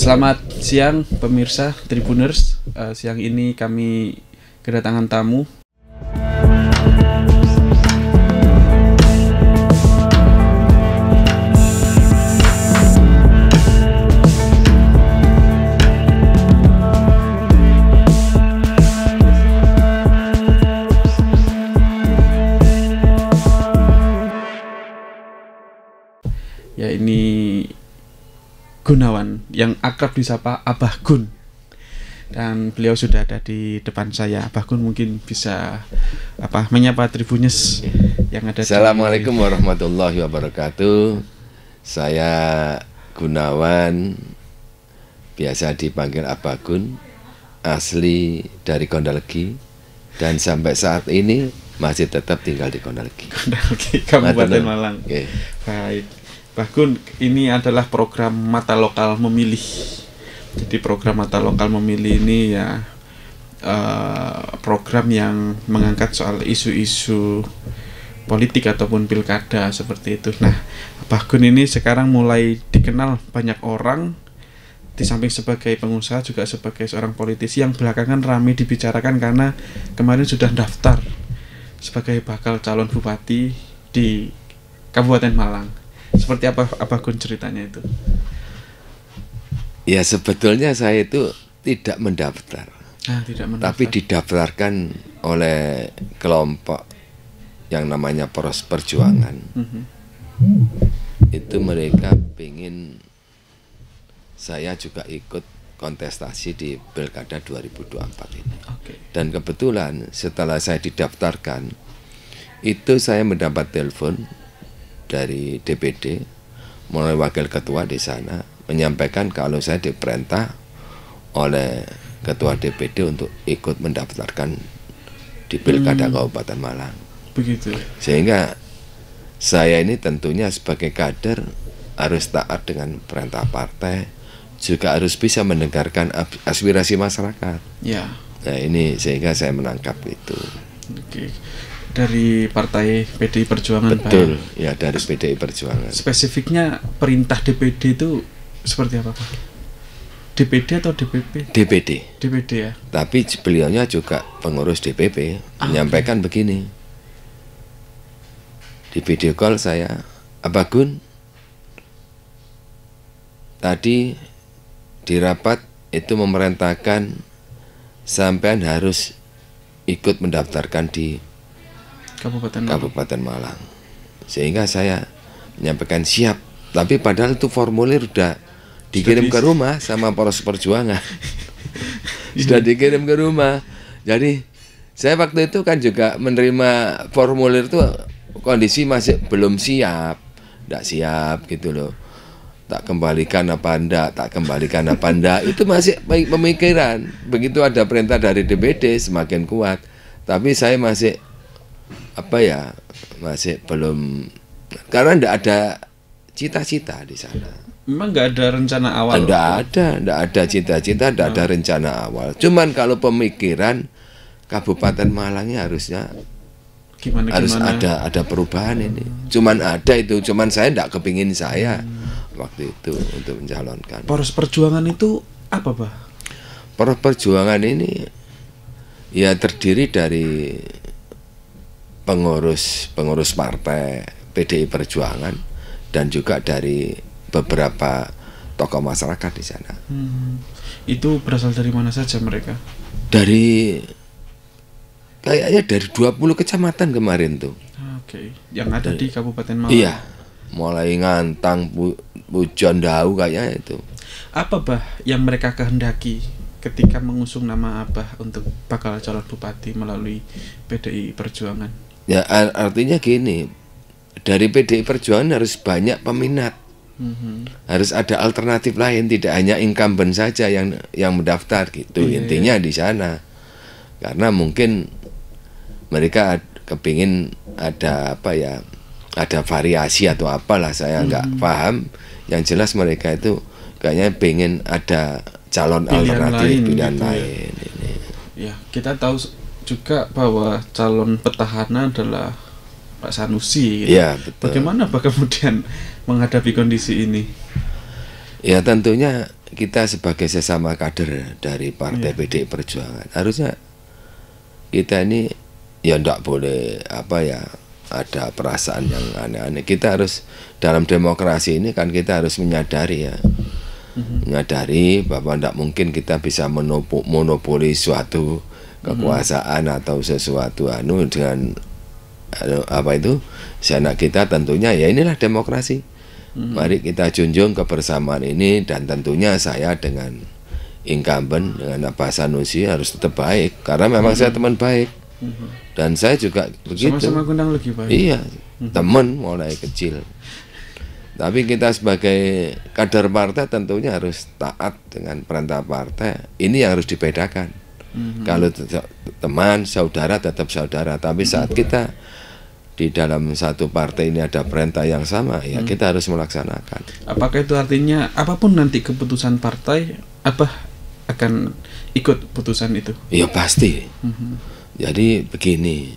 Selamat siang pemirsa Tribuners. Uh, siang ini kami kedatangan tamu. Ya ini Gunawan yang akrab disapa Abah Gun. Dan beliau sudah ada di depan saya. Abah Gun mungkin bisa apa menyapa Tribuners yang ada Assalamualaikum di... warahmatullahi wabarakatuh. Saya Gunawan biasa dipanggil Abah Gun, asli dari Kondalegi dan sampai saat ini masih tetap tinggal di Kondalegi. Kondalegi Kabupaten Malang. Okay. Baik bahkan ini adalah program mata lokal memilih jadi program mata lokal memilih ini ya uh, program yang mengangkat soal isu-isu politik ataupun pilkada seperti itu nah bahkan ini sekarang mulai dikenal banyak orang di samping sebagai pengusaha juga sebagai seorang politisi yang belakangan ramai dibicarakan karena kemarin sudah daftar sebagai bakal calon bupati di Kabupaten Malang seperti apa apa kun ceritanya itu? Ya sebetulnya saya itu tidak mendaftar. Ah, tidak Tapi didaftarkan oleh kelompok yang namanya Poros Perjuangan. Mm -hmm. Itu mereka ingin saya juga ikut kontestasi di Pilkada 2024 ini. Okay. Dan kebetulan setelah saya didaftarkan, itu saya mendapat telepon dari DPD mulai wakil ketua di sana menyampaikan kalau saya diperintah oleh ketua DPD untuk ikut mendaftarkan di pilkada hmm. Kabupaten Malang. Begitu. Sehingga saya ini tentunya sebagai kader harus taat dengan perintah partai, juga harus bisa mendengarkan aspirasi masyarakat. Ya. Nah ini sehingga saya menangkap itu. Oke dari partai PDI Perjuangan betul Pak. ya dari PDI Perjuangan spesifiknya perintah DPD itu seperti apa Pak DPD atau DPP DPD DPD ya tapi beliaunya juga pengurus DPP ah, menyampaikan okay. begini di video call saya apa Gun tadi di rapat itu memerintahkan sampean harus ikut mendaftarkan di Kabupaten Malang. Kabupaten Malang. Sehingga saya menyampaikan siap. Tapi padahal itu formulir sudah dikirim ke rumah sama Poros Perjuangan. sudah dikirim ke rumah. Jadi saya waktu itu kan juga menerima formulir itu kondisi masih belum siap, tidak siap gitu loh. Tak kembalikan apa anda, tak kembalikan apa anda, itu masih pemikiran. Begitu ada perintah dari DPD semakin kuat, tapi saya masih apa ya masih belum karena tidak ada cita-cita di sana. Memang nggak ada rencana awal. Tidak ada, tidak ada cita-cita, tidak -cita, ada hmm. rencana awal. Cuman kalau pemikiran Kabupaten Malangnya harusnya gimana, harus gimana? ada ada perubahan ini. Cuman ada itu, cuman saya tidak kepingin saya hmm. waktu itu untuk mencalonkan. Poros perjuangan itu apa, Pak? Poros perjuangan ini ya terdiri dari pengurus pengurus partai PDI Perjuangan dan juga dari beberapa tokoh masyarakat di sana. Hmm. Itu berasal dari mana saja mereka? Dari kayaknya dari 20 kecamatan kemarin tuh. Ah, oke, okay. yang ada di Kabupaten Malang. Iya. Mulai ngantang pu pujon dau kayaknya itu. Apa bah yang mereka kehendaki ketika mengusung nama Abah untuk bakal calon bupati melalui PDI Perjuangan? Ya artinya gini, dari PDI Perjuangan harus banyak peminat. Mm-hmm. Harus ada alternatif lain, tidak hanya incumbent saja yang yang mendaftar gitu. Yeah, Intinya iya. di sana. Karena mungkin mereka kepingin ada apa ya? Ada variasi atau apalah saya mm-hmm. nggak mm-hmm. paham. Yang jelas mereka itu kayaknya pengen ada calon pilihan alternatif lain, pilihan gitu ya. lain. Ya. Ini. ya, kita tahu juga bahwa calon petahana adalah Pak Sanusi. Gitu. Ya, betul. Bagaimana Pak kemudian menghadapi kondisi ini? Ya tentunya kita sebagai sesama kader dari Partai ya. PDI Perjuangan harusnya kita ini ya tidak boleh apa ya ada perasaan yang aneh-aneh. Kita harus dalam demokrasi ini kan kita harus menyadari ya, mhm. menyadari bahwa tidak mungkin kita bisa monopoli suatu kekuasaan hmm. atau sesuatu anu dengan anu, apa itu si anak kita tentunya ya inilah demokrasi. Hmm. Mari kita junjung kebersamaan ini dan tentunya saya dengan incumbent dengan apa Sanusi harus tetap baik karena memang hmm. saya teman baik. Hmm. Dan saya juga begitu. Sama-sama kundang lagi Pak. Iya, hmm. teman mulai kecil. Tapi kita sebagai kader partai tentunya harus taat dengan perintah partai. Ini yang harus dibedakan hmm Kalau teman, saudara tetap saudara. Tapi saat mhm. kita di dalam satu partai ini ada perintah yang sama, ya mm. kita harus melaksanakan. Apakah itu artinya apapun nanti keputusan partai, apa akan ikut putusan itu? Ya pasti. Mm-hmm. Jadi begini,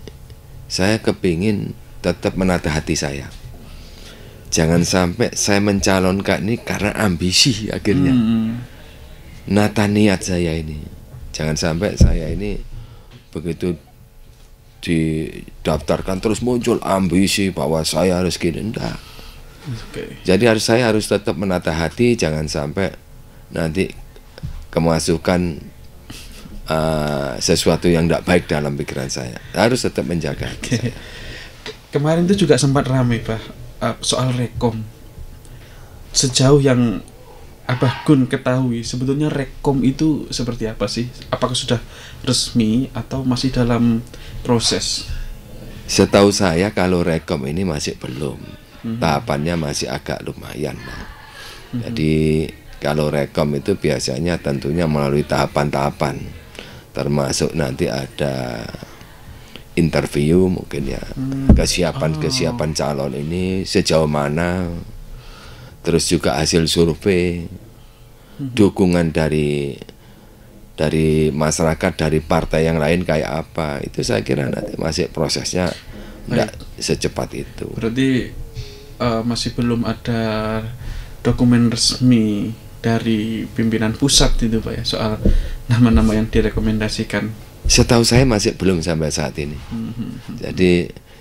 saya kepingin tetap menata hati saya. Jangan sampai saya mencalonkan ini karena ambisi akhirnya. Mm-hmm. Nata niat saya ini jangan sampai saya ini begitu didaftarkan terus muncul ambisi bahwa saya harus gini enggak okay. jadi harus saya harus tetap menata hati jangan sampai nanti kemasukan uh, sesuatu yang tidak baik dalam pikiran saya harus tetap menjaga hati okay. saya. kemarin itu juga sempat ramai pak eh, soal rekom sejauh yang Abah Gun ketahui sebetulnya rekom itu seperti apa sih? Apakah sudah resmi atau masih dalam proses? Setahu saya kalau rekom ini masih belum. hmm Tahapannya masih agak lumayan. Mm-hmm. Jadi kalau rekom itu biasanya tentunya melalui tahapan-tahapan. Termasuk nanti ada interview mungkin ya. Kesiapan-kesiapan hmm Kesiapan-kesiapan oh. calon ini sejauh mana terus juga hasil survei, dukungan dari dari masyarakat, dari partai yang lain kayak apa itu saya kira nanti masih prosesnya tidak secepat itu. Berarti uh, masih belum ada dokumen resmi dari pimpinan pusat itu pak ya soal nama-nama yang direkomendasikan. Setahu saya masih belum sampai saat ini. Hmm, hmm, hmm. Jadi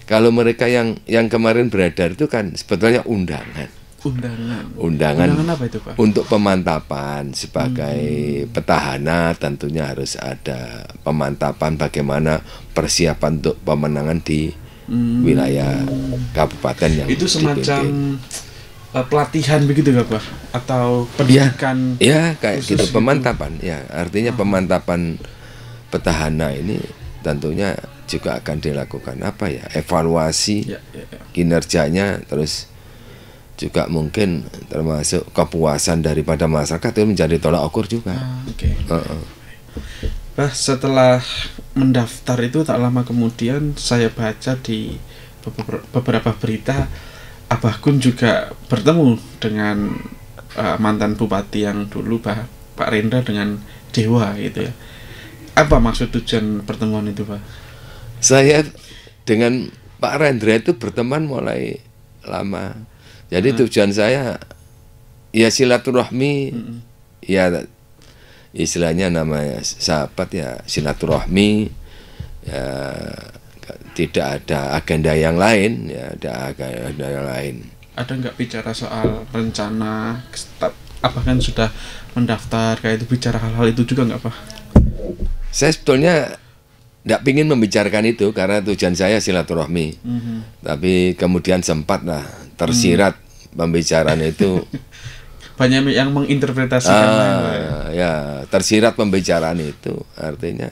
kalau mereka yang yang kemarin beredar itu kan sebetulnya undangan undangan. Undangan, undangan apa itu, Pak? Untuk pemantapan sebagai hmm. petahana tentunya harus ada pemantapan bagaimana persiapan untuk pemenangan di hmm. wilayah kabupaten yang itu semacam Uh, pelatihan begitu nggak Pak? Atau ya, pendidikan? Ya, ya kayak gitu pemantapan. itu. Ya, artinya ah. pemantapan petahana ini tentunya juga akan dilakukan apa ya? Evaluasi ya, ya, ya. kinerjanya terus juga mungkin termasuk kepuasan daripada masyarakat itu menjadi tolak ukur juga. Ah, oke. Okay. Uh -uh. Nah, setelah mendaftar itu tak lama kemudian saya baca di beberapa berita Abah Kun juga bertemu dengan uh, mantan bupati yang dulu Pak Pak Rendra dengan Dewa gitu ya. Apa maksud tujuan pertemuan itu, Pak? Saya dengan Pak Rendra itu berteman mulai lama jadi hmm. tujuan saya ya silaturahmi, hmm. ya istilahnya namanya sahabat ya silaturahmi, ya tidak ada agenda yang lain, ya ada agenda yang lain. Ada nggak bicara soal rencana? Apa kan sudah mendaftar kayak itu bicara hal-hal itu juga nggak apa? Saya sebetulnya tidak ingin membicarakan itu karena tujuan saya silaturahmi. Mm -hmm. Tapi kemudian sempat lah tersirat mm. pembicaraan itu. Banyak yang menginterpretasikan. Ah, ya, tersirat pembicaraan itu artinya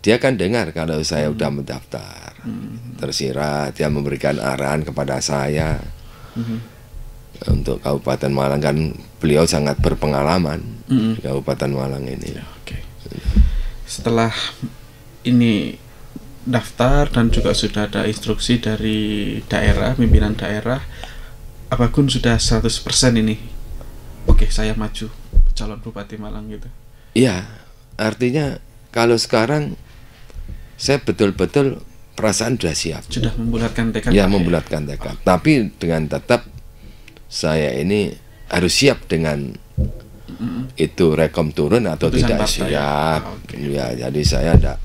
dia kan dengar kalau saya mm. udah mendaftar. Mm. Tersirat dia memberikan arahan kepada saya. Mm -hmm. Untuk Kabupaten Malang kan beliau sangat berpengalaman mm -hmm. Di Kabupaten Malang ini. Yeah setelah ini daftar dan juga sudah ada instruksi dari daerah, pimpinan daerah apapun sudah 100% ini oke saya maju calon Bupati Malang gitu iya artinya kalau sekarang saya betul-betul perasaan sudah siap sudah membulatkan tekad ya, ya? membulatkan tekad tapi dengan tetap saya ini harus siap dengan itu rekom turun atau Putusan tidak partai. siap oh, ah, okay. ya jadi saya tidak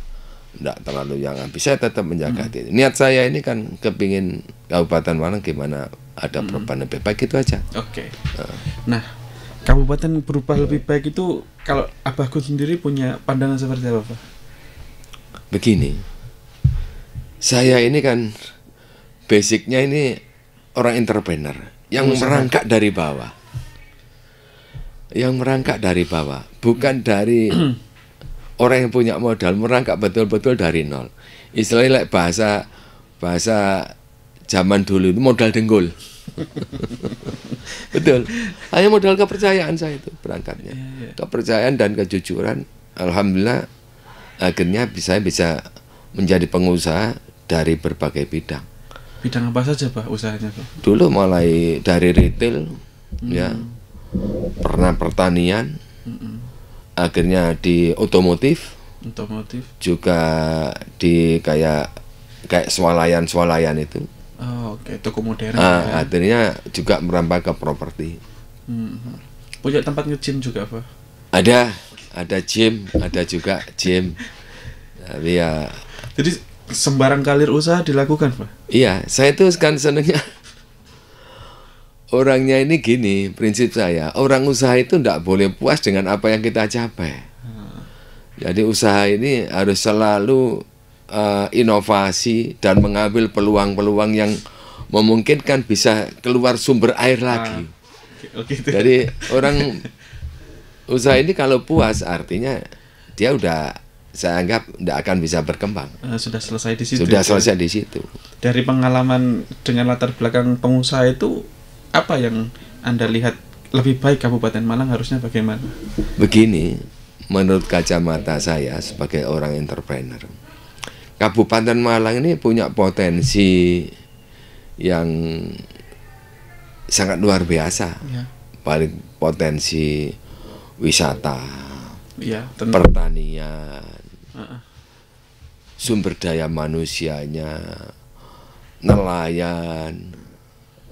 tidak terlalu yang habis saya tetap menjaga mm niat saya ini kan kepingin Kabupaten Malang gimana ada hmm. perubahan mm-hmm. lebih baik itu aja oke okay. Uh. nah kabupaten berubah lebih baik itu kalau abahku sendiri punya pandangan seperti apa pak begini saya ini kan basicnya ini orang entrepreneur yang merangkak dari bawah yang merangkak dari bawah, bukan dari orang yang punya modal merangkak betul-betul dari nol. Istilahnya like bahasa bahasa zaman dulu itu modal dengkul, betul. Hanya modal kepercayaan saya itu berangkatnya. Iya, iya. Kepercayaan dan kejujuran. Alhamdulillah akhirnya saya bisa menjadi pengusaha dari berbagai bidang. Bidang apa saja pak usahanya pak? Dulu mulai dari retail, ya. hmm. ya pernah pertanian mm -mm. akhirnya di otomotif otomotif juga di kayak kayak swalayan swalayan itu oh, oke okay. toko modern ah, ya. akhirnya juga merambah ke properti mm-hmm. tempat nge-gym juga apa ada ada gym ada juga gym tapi ya jadi sembarang kalir usaha dilakukan pak iya saya itu kan senengnya orangnya ini gini prinsip saya orang usaha itu tidak boleh puas dengan apa yang kita capai hmm. jadi usaha ini harus selalu uh, inovasi dan mengambil peluang-peluang yang memungkinkan bisa keluar sumber air ah, lagi jadi orang usaha ini kalau puas artinya dia udah saya anggap tidak akan bisa berkembang. Eh, sudah selesai di situ. Sudah ya? selesai ya? di situ. Dari pengalaman dengan latar belakang pengusaha itu apa yang Anda lihat lebih baik Kabupaten Malang harusnya bagaimana? Begini, menurut kacamata saya sebagai orang entrepreneur, Kabupaten Malang ini punya potensi yang sangat luar biasa. Ya. Paling potensi wisata, ya, pertanian, uh -uh. sumber daya manusianya, nelayan,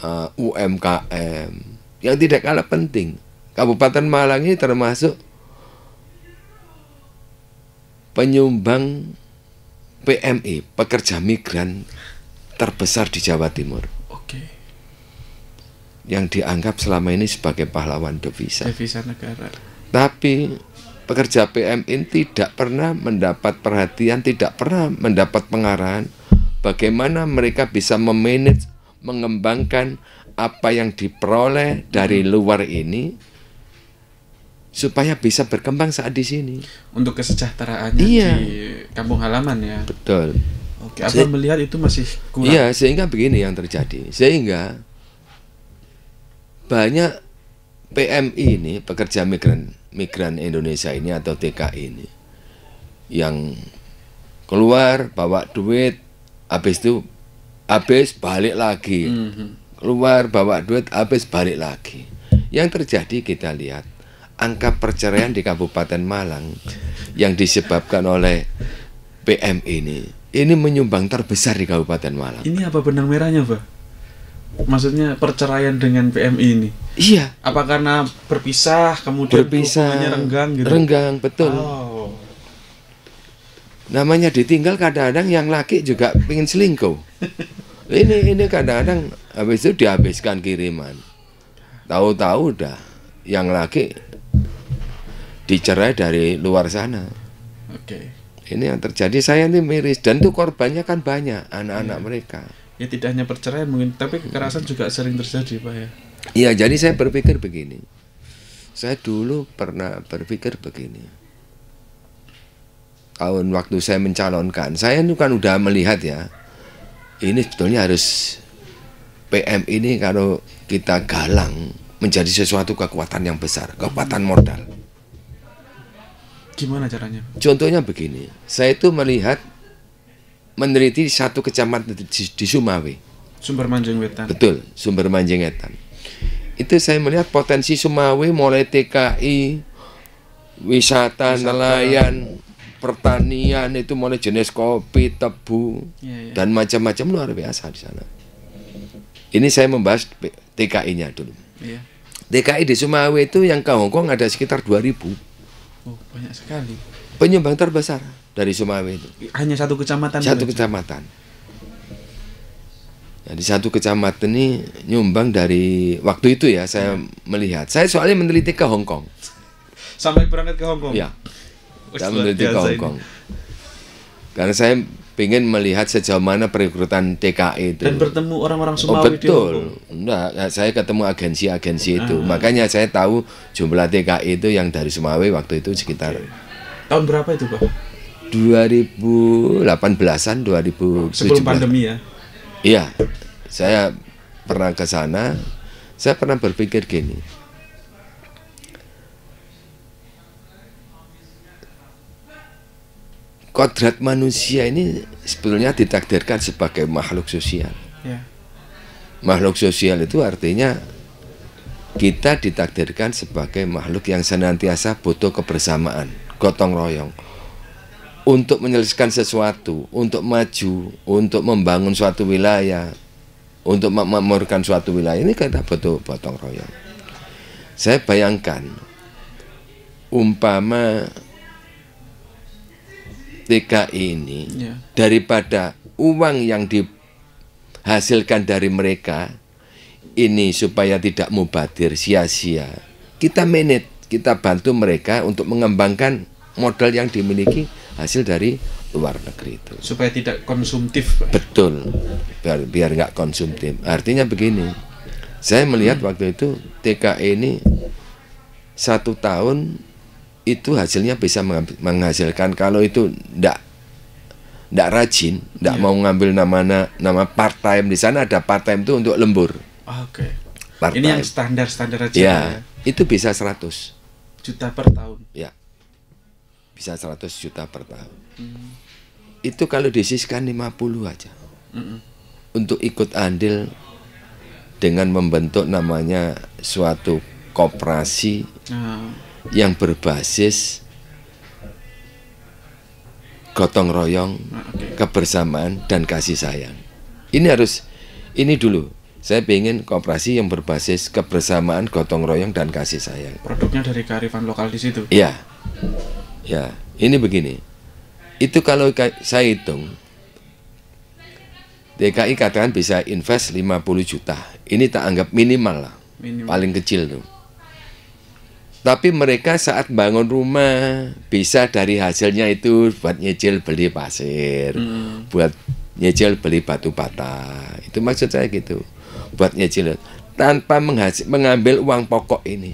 uh, UMKM yang tidak kalah penting. Kabupaten Malang ini termasuk penyumbang PMI, e, pekerja migran terbesar di Jawa Timur. Oke. Yang dianggap selama ini sebagai pahlawan devisa. Devisa negara. Tapi pekerja PMI e tidak pernah mendapat perhatian, tidak pernah mendapat pengarahan bagaimana mereka bisa memanage mengembangkan apa yang diperoleh dari hmm. luar ini supaya bisa berkembang saat di sini. Untuk kesejahteraannya iya. di kampung halaman ya. Betul. Oke, Abang melihat itu masih kurang. Iya, sehingga begini yang terjadi. Sehingga banyak PMI ini, pekerja migran migran Indonesia ini atau TKI ini yang keluar bawa duit habis itu habis balik lagi hmm. keluar bawa duit habis balik lagi yang terjadi kita lihat angka perceraian di Kabupaten Malang yang disebabkan oleh PM ini ini menyumbang terbesar di Kabupaten Malang ini apa benang merahnya Pak? Maksudnya perceraian dengan PM ini? Iya. Apa karena berpisah kemudian berpisah, renggang gitu? Renggang, betul. Oh. Namanya ditinggal kadang-kadang yang laki juga pengen selingkuh. ini ini kadang-kadang habis itu dihabiskan kiriman tahu-tahu udah yang lagi dicerai dari luar sana oke okay. ini yang terjadi saya ini miris dan tuh korbannya kan banyak anak-anak ya. mereka ya tidak hanya perceraian mungkin tapi kekerasan juga sering terjadi pak ya iya jadi saya berpikir begini saya dulu pernah berpikir begini tahun waktu saya mencalonkan saya itu kan udah melihat ya ini sebetulnya harus PM ini kalau kita galang menjadi sesuatu kekuatan yang besar, kekuatan modal. Gimana caranya? Contohnya begini, saya itu melihat meneliti satu kecamatan di, di Sumawe. Sumber Manjeng Wetan. Betul, Sumber Manjeng Wetan. Itu saya melihat potensi Sumawe mulai TKI, wisata, wisata. nelayan, pertanian itu mulai jenis kopi, tebu yeah, yeah. dan macam-macam luar biasa di sana. Ini saya membahas TKI-nya dulu. Yeah. TKI di Sumawe itu yang ke Hongkong ada sekitar 2000. Oh, banyak sekali. Penyumbang terbesar dari Sumawe itu. Hanya satu kecamatan. Satu kecamatan. Nah, di satu kecamatan ini nyumbang dari waktu itu ya saya ya. melihat. Saya soalnya meneliti ke Hong Kong. Sampai berangkat ke Hongkong. Ya ke Hong Kong. Karena saya ingin melihat sejauh mana perekrutan TKI e itu. Dan bertemu orang-orang oh, Sumawi oh, betul. Enggak, ya, saya ketemu agensi-agensi ah. itu. Makanya saya tahu jumlah TKI e itu yang dari Sumawi waktu itu sekitar okay. Tahun berapa itu, Pak? 2018-an, 2017. Sebelum pandemi ya. Iya. Saya pernah ke sana. Saya pernah berpikir gini. kodrat manusia ini sebetulnya ditakdirkan sebagai makhluk sosial. Ya. Makhluk sosial itu artinya kita ditakdirkan sebagai makhluk yang senantiasa butuh kebersamaan, gotong royong untuk menyelesaikan sesuatu, untuk maju, untuk membangun suatu wilayah, untuk memakmurkan suatu wilayah ini kita butuh gotong royong. Saya bayangkan umpama STK ini yeah. daripada uang yang dihasilkan dari mereka ini supaya tidak mubadir sia-sia. Kita menit kita bantu mereka untuk mengembangkan modal yang dimiliki hasil dari luar negeri itu. Supaya tidak konsumtif. Betul, biar biar nggak konsumtif. Artinya begini, saya melihat hmm. waktu itu TKI e ini satu tahun itu hasilnya bisa menghasilkan kalau itu ndak ndak rajin, ndak yeah. mau ngambil nama nama part time di sana ada part time itu untuk lembur. Ah, oke. Okay. Part Ini yang standar standar aja. Ya, ya. Itu bisa 100 juta per tahun. Ya. Bisa 100 juta per tahun. Mm. Itu kalau disisikan 50 aja. Mm -mm. Untuk ikut andil dengan membentuk namanya suatu koperasi. Mm yang berbasis gotong royong, ah, kebersamaan dan kasih sayang. Ini harus ini dulu. Saya ingin kooperasi yang berbasis kebersamaan, gotong royong dan kasih sayang. Produknya dari kearifan lokal di situ. Iya. Ya, ini begini. Itu kalau saya hitung DKI katakan bisa invest 50 juta. Ini tak anggap minimal lah. Minimal. Paling kecil tuh. Tapi mereka saat bangun rumah bisa dari hasilnya itu buat nyicil beli pasir, hmm. buat nyicil beli batu bata. Itu maksud saya gitu. Buat nyicil tanpa menghasil, mengambil uang pokok ini.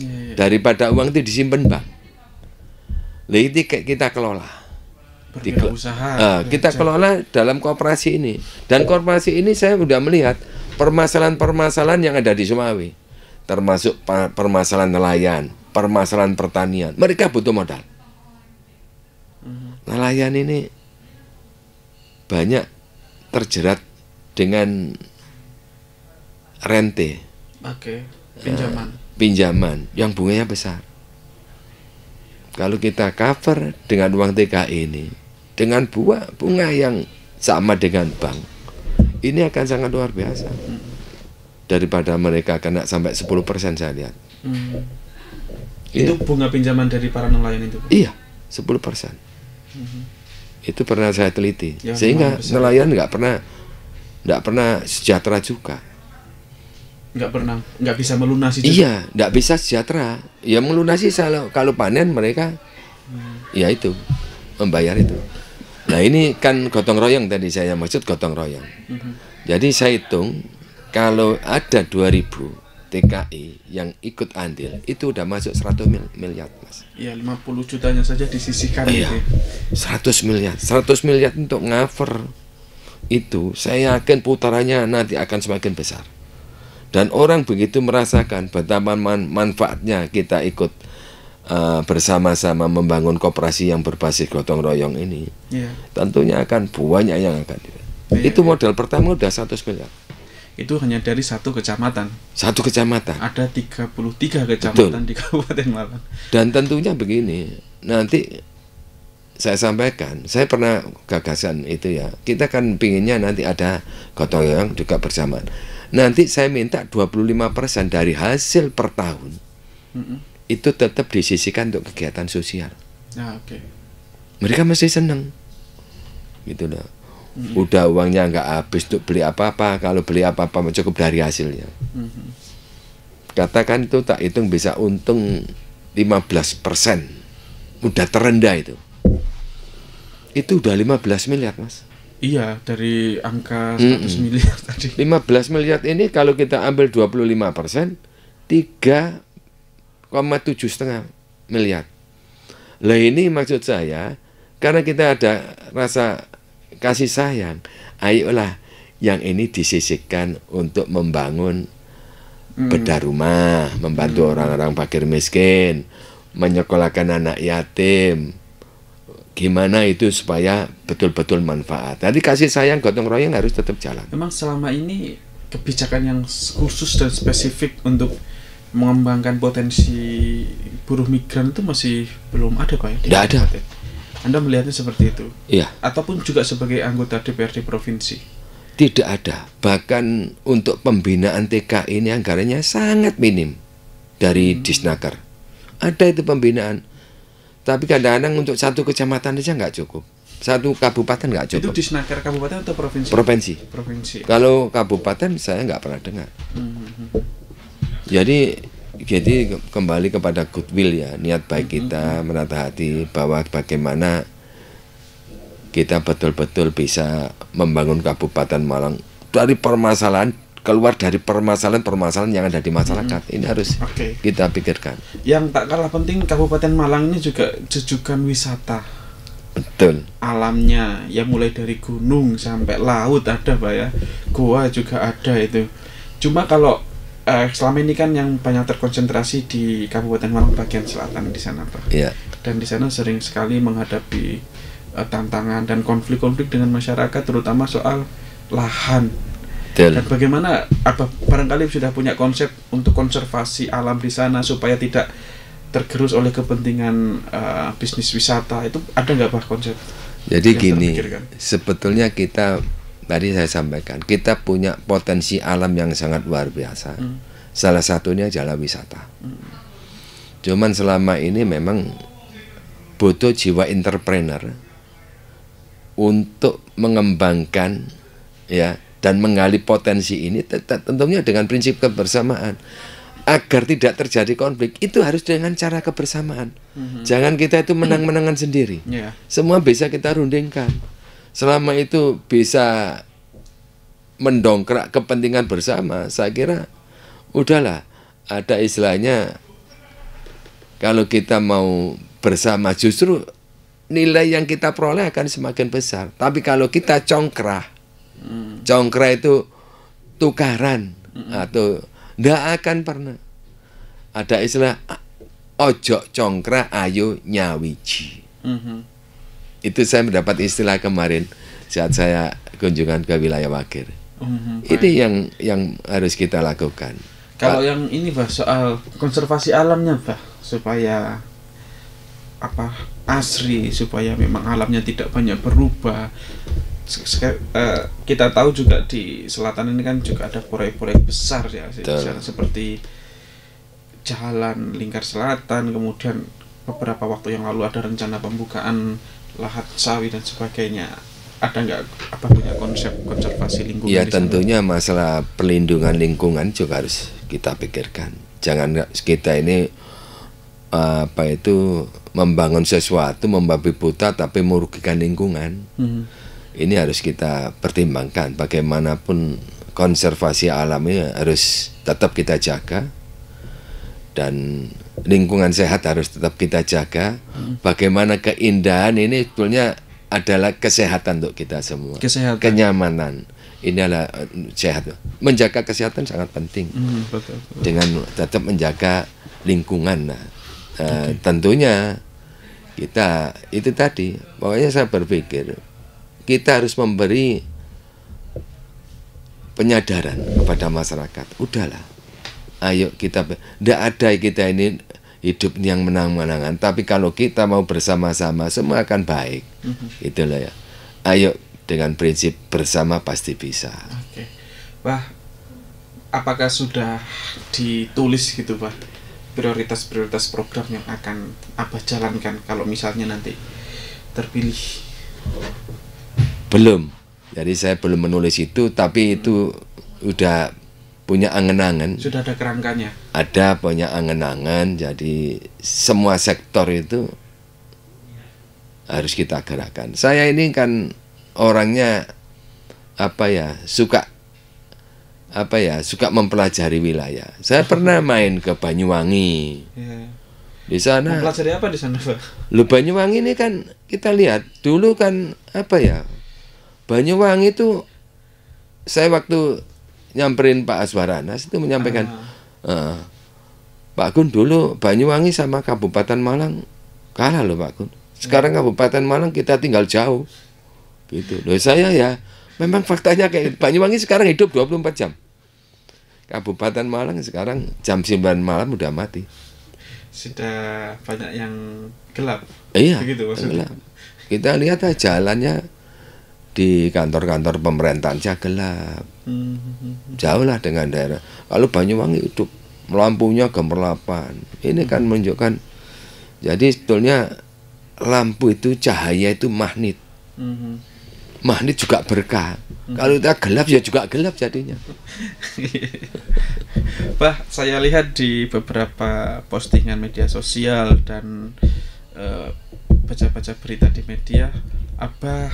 Iya, iya. Daripada uang itu disimpan bank. Jadi kita kelola. Di, usaha, uh, kita kelola dalam kooperasi ini. Dan kooperasi ini saya sudah melihat permasalahan-permasalahan yang ada di Sumawi termasuk permasalahan nelayan, permasalahan pertanian. Mereka butuh modal. Mhm. Nelayan ini banyak terjerat dengan rente. Oke, eh, pinjaman. Uh, pinjaman yang bunganya besar. Kalau kita cover dengan uang TKI e ini, dengan buah bunga yang sama dengan bank, ini akan sangat luar biasa. Mhm daripada mereka kena sampai 10% saya lihat. Hmm. Iya. Itu bunga pinjaman dari para nelayan itu? Iya, 10%. Hmm. Itu pernah saya teliti. Ya, Sehingga nelayan nggak pernah nggak pernah sejahtera juga. Nggak pernah, nggak bisa melunasi juga. Iya, nggak bisa sejahtera. Ya melunasi kalau kalau panen mereka hmm. ya itu membayar itu. Nah ini kan gotong royong tadi saya maksud gotong royong. -hmm. Jadi saya hitung kalau ada 2000 TKI e yang ikut andil itu udah masuk 100 mil miliar mas iya 50 jutanya saja disisihkan iya, gitu ya. seratus 100 miliar 100 miliar untuk ngaver itu saya yakin putarannya nanti akan semakin besar dan orang begitu merasakan betapa man manfaatnya kita ikut uh, bersama-sama membangun kooperasi yang berbasis gotong royong ini yeah. tentunya akan banyak yang akan yeah, itu yeah. modal pertama udah 100 miliar itu hanya dari satu kecamatan. Satu kecamatan. Ada 33 kecamatan Betul. di Kabupaten Malang. Dan tentunya begini, nanti saya sampaikan, saya pernah gagasan itu ya. Kita kan pinginnya nanti ada gotong royong juga bersama. Nanti saya minta 25% dari hasil per tahun. Mm -mm. Itu tetap disisikan untuk kegiatan sosial. Ah, oke. Okay. Mereka masih senang. Gitu loh -hmm. Udah uangnya nggak habis untuk beli apa-apa. Kalau beli apa-apa cukup dari hasilnya. Mm -hmm. Katakan itu tak hitung bisa untung 15 persen. Udah terendah itu. Itu udah 15 miliar mas. Iya, dari angka 100 mm -mm. miliar tadi. 15 miliar ini kalau kita ambil 25 persen, 3,7 setengah miliar. Lah ini maksud saya, karena kita ada rasa kasih sayang, ayolah yang ini disisihkan untuk membangun hmm. bedah rumah, membantu hmm. orang-orang hmm. fakir miskin, menyekolahkan anak yatim. Gimana itu supaya betul-betul manfaat. Tadi kasih sayang gotong royong harus tetap jalan. Memang selama ini kebijakan yang khusus dan spesifik untuk mengembangkan potensi buruh migran itu masih belum ada pak ya? Tidak ada. Anda melihatnya seperti itu? Iya. Ataupun juga sebagai anggota DPRD provinsi? Tidak ada. Bahkan untuk pembinaan TK ini anggarannya sangat minim dari hmm. Disnaker. Ada itu pembinaan. Tapi kadang-kadang untuk satu kecamatan saja nggak cukup. Satu kabupaten nggak cukup. Itu Disnaker kabupaten atau provinsi? Provinsi. Provinsi. Kalau kabupaten saya nggak pernah dengar. Hmm. hmm, hmm. Jadi jadi kembali kepada goodwill ya niat baik mm-hmm. kita menata hati bahwa bagaimana kita betul-betul bisa membangun Kabupaten Malang dari permasalahan keluar dari permasalahan-permasalahan yang ada di masyarakat mm-hmm. ini harus okay. kita pikirkan. Yang tak kalah penting Kabupaten Malang ini juga jejukan wisata. Betul. Alamnya ya mulai dari gunung sampai laut ada pak ya, goa juga ada itu. Cuma kalau uh, selama ini kan yang banyak terkonsentrasi di Kabupaten Malang bagian selatan di sana Pak. Yeah. Dan di sana sering sekali menghadapi uh, tantangan dan konflik-konflik dengan masyarakat terutama soal lahan. Dan bagaimana apa barangkali sudah punya konsep untuk konservasi alam di sana supaya tidak tergerus oleh kepentingan uh, bisnis wisata itu ada nggak Pak konsep? Jadi gini, sebetulnya kita Tadi saya sampaikan, kita punya potensi alam yang sangat luar biasa. Hmm. Salah satunya jala wisata. Hmm. Cuman selama ini memang butuh jiwa entrepreneur untuk mengembangkan ya dan menggali potensi ini tentunya dengan prinsip kebersamaan agar tidak terjadi konflik itu harus dengan cara kebersamaan. Mm -hmm. Jangan kita itu menang-menangan sendiri. Yeah. Semua bisa kita rundingkan selama itu bisa mendongkrak kepentingan bersama, saya kira udahlah ada istilahnya kalau kita mau bersama justru nilai yang kita peroleh akan semakin besar. Tapi kalau kita congkrah, hmm. congkrah itu tukaran atau ndak akan pernah ada istilah ojo congkrah ayo nyawiji. Hmm itu saya mendapat istilah kemarin saat saya kunjungan ke wilayah Wakir. Mm-hmm, ini yang yang harus kita lakukan. Kalau yang ini bah soal konservasi alamnya bah supaya apa asri supaya memang alamnya tidak banyak berubah. Eh, kita tahu juga di selatan ini kan juga ada proyek-proyek besar ya seperti jalan lingkar selatan kemudian beberapa waktu yang lalu ada rencana pembukaan lahat sawi dan sebagainya ada nggak apa punya konsep konservasi lingkungan? Ya tentunya sana? masalah perlindungan lingkungan juga harus kita pikirkan. Jangan kita ini apa itu membangun sesuatu membabi buta tapi merugikan lingkungan. Hmm. Ini harus kita pertimbangkan. Bagaimanapun konservasi alamnya harus tetap kita jaga dan lingkungan sehat harus tetap kita jaga. Bagaimana keindahan ini sebetulnya adalah kesehatan untuk kita semua. Kesehatan. Kenyamanan. Ini adalah eh, sehat. Menjaga kesehatan sangat penting. Hmm, betul, betul. Dengan tetap menjaga lingkungan. Nah, eh, okay. tentunya kita itu tadi Pokoknya saya berpikir kita harus memberi penyadaran kepada masyarakat. Udahlah ayo kita tidak ada kita ini hidup yang menang-menangan tapi kalau kita mau bersama-sama semua akan baik mm -hmm. itulah ya ayo dengan prinsip bersama pasti bisa okay. wah apakah sudah ditulis gitu pak prioritas-prioritas program yang akan apa jalankan kalau misalnya nanti terpilih belum jadi saya belum menulis itu tapi itu udah punya angen-angen. Sudah ada kerangkanya. Ada punya angen-angen, jadi semua sektor itu harus kita gerakkan. Saya ini kan orangnya apa ya suka apa ya suka mempelajari wilayah. Saya pernah main ke Banyuwangi. Ya. Di sana. Mempelajari apa di sana Lu Banyuwangi ini kan kita lihat dulu kan apa ya Banyuwangi itu saya waktu nyamperin Pak Aswaranas itu menyampaikan uh. uh, Pak Gun dulu Banyuwangi sama Kabupaten Malang kalah loh Pak Gun Sekarang ya. Kabupaten Malang kita tinggal jauh. Gitu. Loh saya ya memang faktanya kayak gitu. Banyuwangi sekarang hidup 24 jam. Kabupaten Malang sekarang jam 9 malam udah mati. Sudah banyak yang gelap. Iya. Begitu maksudnya. Kita lihat aja jalannya di kantor-kantor pemerintahan saja gelap jauhlah dengan daerah lalu Banyuwangi itu lampunya gemerlapan ini kan menunjukkan jadi sebetulnya lampu itu cahaya itu magnet magnet juga berkah kalau kita gelap ya juga gelap jadinya. Bah, saya lihat di beberapa postingan media sosial dan eh, baca-baca uh, berita di media, Abah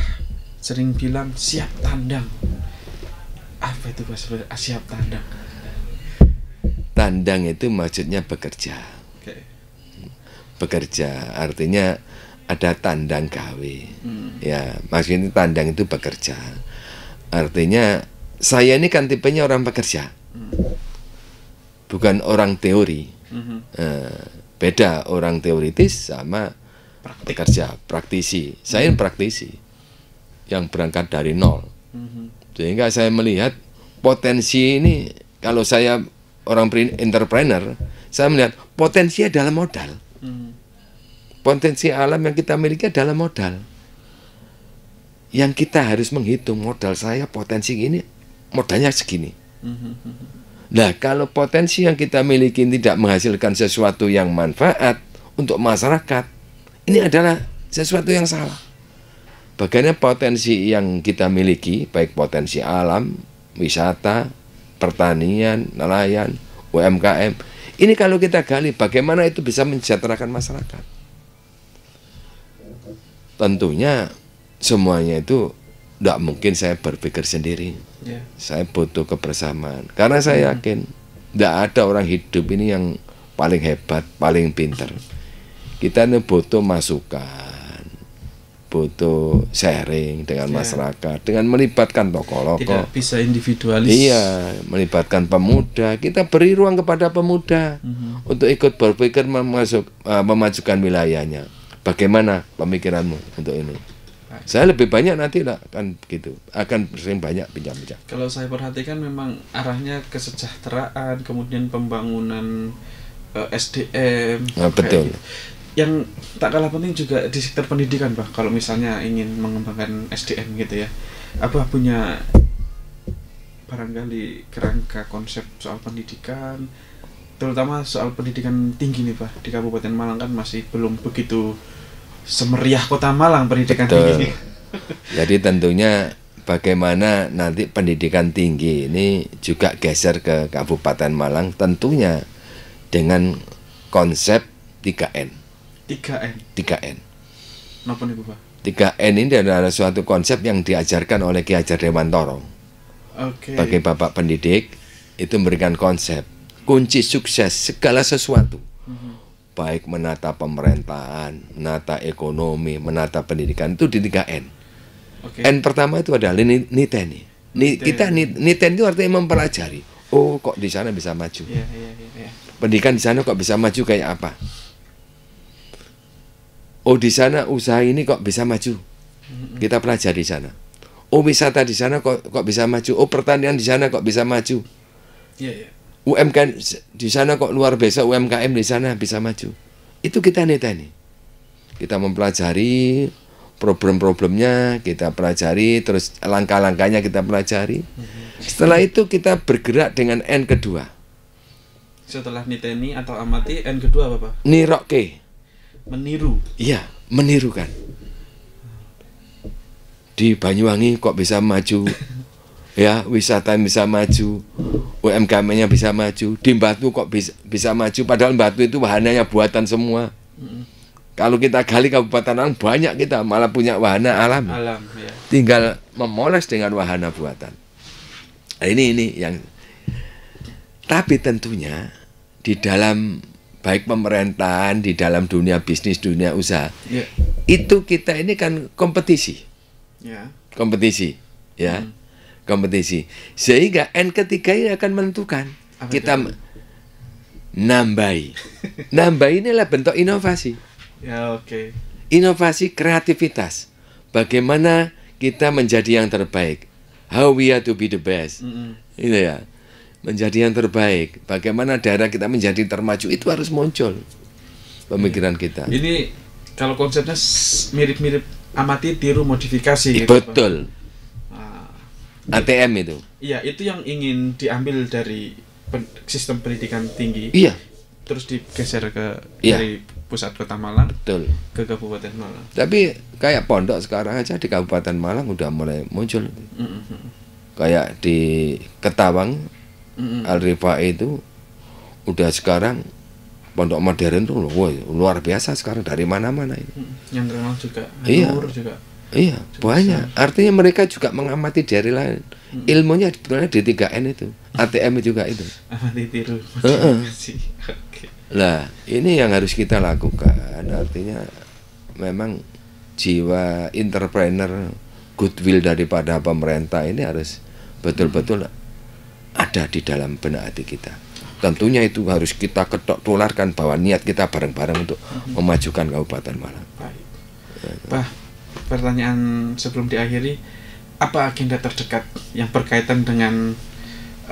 sering bilang siap tandang apa itu mas siap tandang tandang itu maksudnya bekerja okay. bekerja artinya ada tandang gawe hmm. ya maksudnya tandang itu bekerja artinya saya ini kan tipenya orang pekerja hmm. bukan orang teori hmm. Eh, beda orang teoritis sama Praktik. pekerja praktisi saya hmm. praktisi yang berangkat dari nol. Sehingga saya melihat potensi ini kalau saya orang entrepreneur, saya melihat potensi dalam modal. Potensi alam yang kita miliki adalah modal. Yang kita harus menghitung modal saya potensi ini modalnya segini. Nah, kalau potensi yang kita miliki tidak menghasilkan sesuatu yang manfaat untuk masyarakat, ini adalah sesuatu yang salah. Bagaimana potensi yang kita miliki, baik potensi alam, wisata, pertanian, nelayan, UMKM, ini kalau kita gali bagaimana itu bisa mensejahterakan masyarakat. Tentunya semuanya itu tidak mungkin saya berpikir sendiri. Yeah. Saya butuh kebersamaan. Karena saya hmm. yakin tidak ada orang hidup ini yang paling hebat, paling pinter. Kita ini butuh masukan butuh sharing dengan yeah. masyarakat dengan melibatkan tokoh-tokoh tidak bisa individualis iya melibatkan pemuda kita beri ruang kepada pemuda mm-hmm. untuk ikut berpikir memasuk, uh, memajukan wilayahnya bagaimana pemikiranmu untuk ini saya lebih banyak nanti lah kan gitu akan sering banyak pinjam-pinjam kalau saya perhatikan memang arahnya kesejahteraan kemudian pembangunan uh, eh, SDM nah, betul gitu yang tak kalah penting juga di sektor pendidikan pak kalau misalnya ingin mengembangkan SDM gitu ya apa punya barangkali kerangka konsep soal pendidikan terutama soal pendidikan tinggi nih pak di Kabupaten Malang kan masih belum begitu semeriah kota Malang pendidikan Betul. tinggi jadi tentunya bagaimana nanti pendidikan tinggi ini juga geser ke Kabupaten Malang tentunya dengan konsep 3N 3N. 3N. Napa niku, Pak? 3N ini adalah suatu konsep yang diajarkan oleh Ki Hajar Dewantoro. Oke. Okay. Bagi Bapak pendidik itu memberikan konsep kunci sukses segala sesuatu. Mm -hmm. Baik menata pemerintahan, menata ekonomi, menata pendidikan itu di 3N. Okay. N pertama itu adalah niteni. Ni, kita niteni itu artinya mempelajari. Oh, kok di sana bisa maju? Yeah, yeah, yeah. Iya. Pendidikan di sana kok bisa maju kayak apa? oh di sana usaha ini kok bisa maju kita pelajari di sana oh wisata di sana kok kok bisa maju oh pertanian di sana kok bisa maju iya, iya. UMKM di sana kok luar biasa UMKM di sana bisa maju itu kita niteni kita mempelajari problem-problemnya kita pelajari terus langkah-langkahnya kita pelajari mm-hmm. setelah itu kita bergerak dengan N kedua setelah niteni atau amati N kedua apa pak niroke meniru iya menirukan di Banyuwangi kok bisa maju ya wisata bisa maju UMKM-nya bisa maju di Batu kok bisa bisa maju padahal Batu itu bahannya buatan semua kalau kita gali kabupaten Lang banyak kita malah punya wahana alam, alam ya. tinggal memoles dengan wahana buatan nah, ini ini yang tapi tentunya di dalam baik pemerintahan di dalam dunia bisnis dunia usaha yeah. itu kita ini kan kompetisi yeah. kompetisi ya hmm. kompetisi sehingga n ketiga ini akan menentukan Apa kita itu? nambahi nambahi inilah bentuk inovasi ya oke okay. inovasi kreativitas bagaimana kita menjadi yang terbaik how we are to be the best mm -hmm. ini gitu ya menjadi yang terbaik. Bagaimana daerah kita menjadi termaju itu harus muncul pemikiran iya. kita. Ini kalau konsepnya mirip-mirip amati tiru modifikasi. Gitu, Betul. Nah, ATM itu. Iya, itu yang ingin diambil dari pen sistem pendidikan tinggi. Iya. Terus digeser ke iya. dari pusat kota Malang. Betul. Ke Kabupaten Malang. Tapi kayak pondok sekarang aja di Kabupaten Malang udah mulai muncul. Mm -hmm. Kayak di Ketawang -hmm. Al Rifai itu udah sekarang pondok modern tuh wah, luar biasa sekarang dari mana-mana ini. Yang terkenal juga, iya. juga. Iya, juga banyak. Besar. Artinya mereka juga mengamati dari lain. Hmm. Ilmunya sebenarnya di 3N itu, ATM juga itu. Amati tiru. Nah, ini yang harus kita lakukan. Artinya memang jiwa entrepreneur, goodwill daripada pemerintah ini harus betul-betul hmm ada di dalam benak hati kita. Tentunya itu harus kita ketok tularkan bahwa niat kita bareng-bareng untuk memajukan Kabupaten Malang. Pak, pertanyaan sebelum diakhiri, apa agenda terdekat yang berkaitan dengan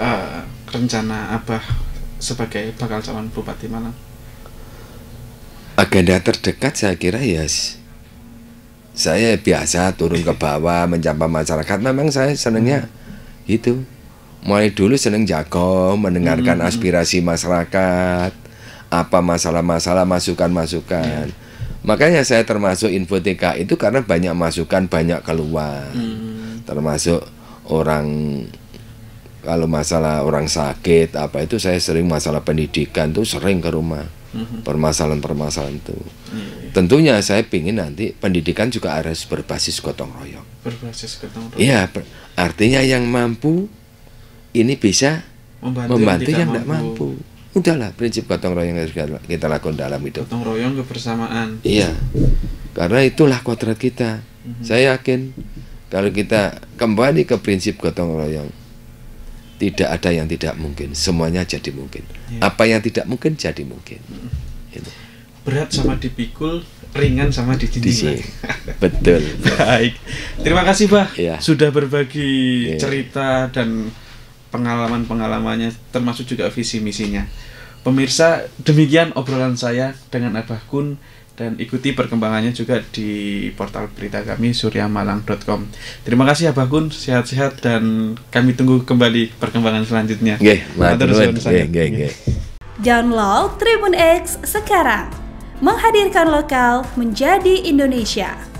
uh, rencana Abah sebagai bakal calon Bupati Malang? Agenda terdekat saya kira ya yes saya biasa turun ke bawah menjamah masyarakat memang saya senangnya hmm. itu mulai dulu seneng jakom mendengarkan hmm. aspirasi masyarakat apa masalah-masalah masukan-masukan hmm. makanya saya termasuk info TK itu karena banyak masukan banyak keluar hmm. termasuk orang kalau masalah orang sakit apa itu saya sering masalah pendidikan tuh sering ke rumah hmm. permasalahan-permasalahan itu. Hmm. Iya, iya. Tentunya saya pingin nanti pendidikan juga harus berbasis gotong royong. Berbasis gotong royong. Iya, artinya yang mampu ini bisa membantu, membantu yang tidak mampu. mampu. Udahlah prinsip gotong royong harus kita lakukan dalam itu. Gotong royong kebersamaan. Iya, karena itulah kodrat kita. Mm-hmm. Saya yakin kalau kita kembali ke prinsip gotong royong, tidak ada yang tidak mungkin. Semuanya jadi mungkin. Yeah. Apa yang tidak mungkin jadi mungkin. Mm-hmm. Berat sama dipikul, ringan sama dijinjing. Betul. Baik. Terima kasih, Pak, ya. sudah berbagi ya. cerita dan pengalaman-pengalamannya termasuk juga visi misinya. Pemirsa, demikian obrolan saya dengan Abah Kun dan ikuti perkembangannya juga di portal berita kami suryamalang.com. Terima kasih Abah Kun, sehat-sehat dan kami tunggu kembali perkembangan selanjutnya. Nggih, nah, nggih, Download Tribun X sekarang. Menghadirkan lokal menjadi Indonesia.